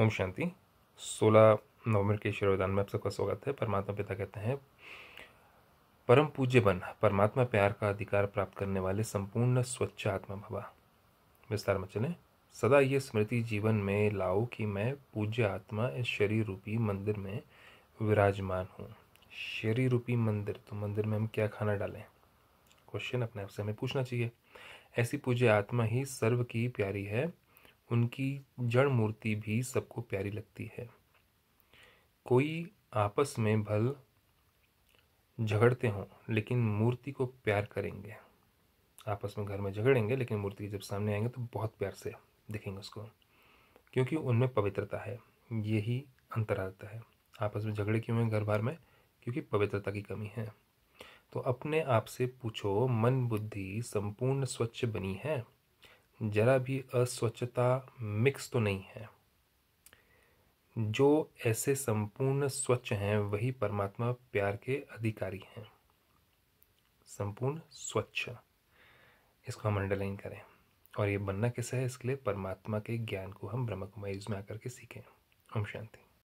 ओम शांति सोलह नवंबर के शिरोदान में आप सबका स्वागत है परमात्मा पिता कहते हैं परम पूज्य बन परमात्मा प्यार का अधिकार प्राप्त करने वाले संपूर्ण स्वच्छ आत्मा भवा विस्तार में चलें सदा ये स्मृति जीवन में लाओ कि मैं पूज्य आत्मा इस शरीर रूपी मंदिर में विराजमान हूँ शरीर रूपी मंदिर तो मंदिर में हम क्या खाना डालें क्वेश्चन अपने आप से हमें पूछना चाहिए ऐसी पूज्य आत्मा ही सर्व की प्यारी है उनकी जड़ मूर्ति भी सबको प्यारी लगती है कोई आपस में भल झगड़ते हों लेकिन मूर्ति को प्यार करेंगे आपस में घर में झगड़ेंगे लेकिन मूर्ति जब सामने आएंगे तो बहुत प्यार से देखेंगे उसको क्योंकि उनमें पवित्रता है यही अंतर आता है आपस में झगड़े क्यों हैं घर बार में क्योंकि पवित्रता की कमी है तो अपने आप से पूछो मन बुद्धि संपूर्ण स्वच्छ बनी है जरा भी अस्वच्छता मिक्स तो नहीं है जो ऐसे संपूर्ण स्वच्छ हैं वही परमात्मा प्यार के अधिकारी हैं संपूर्ण स्वच्छ इसको हम अंडरलाइन करें और ये बनना कैसा है इसके लिए परमात्मा के ज्ञान को हम ब्रह्म कुमारी में आकर के सीखें ओम शांति